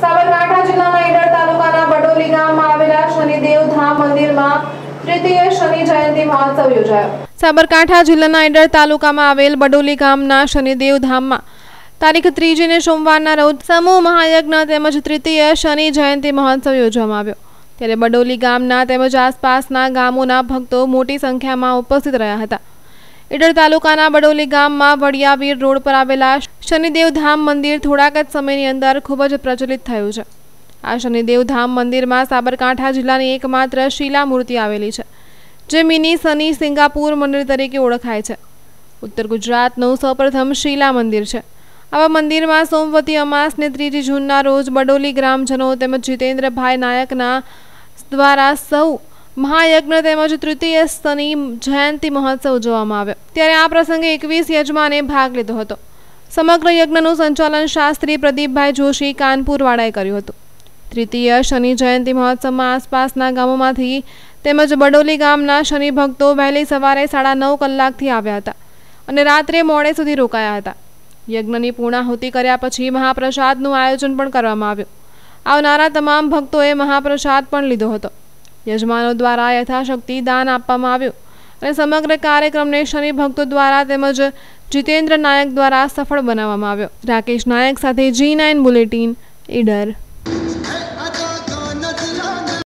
સાબરકાંઠા જિલ્લાના ઈડર તાલુકાના બડોલી ગામમાં આવેલા શનિદેવ ધામ મંદિરમાં તૃતીય શનિ જયંતિ મહોત્સવ યોજાયો સાબરકાંઠા જિલ્લાના ઈડર તાલુકામાં આવેલ બડોલી ગામના શનિદેવ ધામમાં તારીખ ત્રીજીને સોમવારના રોજ સમૂહ મહાયજ્ઞ તેમજ તૃતીય શનિ જયંતિ મહોત્સવ યોજવામાં આવ્યો ત્યારે બડોલી ગામના તેમજ આસપાસના ગામોના ભક્તો મોટી સંખ્યામાં ઉપસ્થિત રહ્યા હતા ઈડર તાલુકાના બડોલી ગામમાં વડિયાવીર રોડ પર આવેલા શનિદેવ ધામ મંદિર થોડાક જ સમયની અંદર ખૂબ જ પ્રચલિત થયું છે આ શનિદેવ ધામ મંદિરમાં સાબરકાંઠા જિલ્લાની એકમાત્ર શિલા મૂર્તિ આવેલી છે જે મિની શનિ સિંગાપુર મંદિર તરીકે ઓળખાય છે ઉત્તર ગુજરાતનું સૌપ્રથમ શિલા મંદિર છે આવા મંદિરમાં સોમવતી અમાસને ત્રીજી જૂનના રોજ બડોલી ગ્રામજનો તેમજ જીતેન્દ્રભાઈ નાયકના દ્વારા સૌ મહાયજ્ઞ તેમજ તૃતીય સ્તની જયંતિ મહોત્સવ ઉજવવામાં આવ્યો ત્યારે આ પ્રસંગે એકવીસ યજમાને ભાગ લીધો હતો સમગ્ર યજ્ઞનું સંચાલન શાસ્ત્રી પ્રદીપભાઈ જોશી કાનપુરવાળાએ કર્યું હતું તૃતીય શનિ જયંતિ મહોત્સવમાં આસપાસના ગામોમાંથી તેમજ બડોલી ગામના શનિ ભક્તો વહેલી સવારે સાડા નવ કલાકથી આવ્યા હતા અને રાત્રે મોડે સુધી રોકાયા હતા યજ્ઞની પૂર્ણાહુતિ કર્યા પછી મહાપ્રસાદનું આયોજન પણ કરવામાં આવ્યું આવનારા તમામ ભક્તોએ મહાપ્રસાદ પણ લીધો હતો યજમાનો દ્વારા યથાશક્તિ દાન આપવામાં આવ્યું અને સમગ્ર કાર્યક્રમને શનિ ભક્તો દ્વારા તેમજ જીતેન્દ્ર નાયક દ્વારા સફળ બનાવવામાં આવ્યો રાકેશ નાયક સાથે જી નાઇન બુલેટિન ઈડર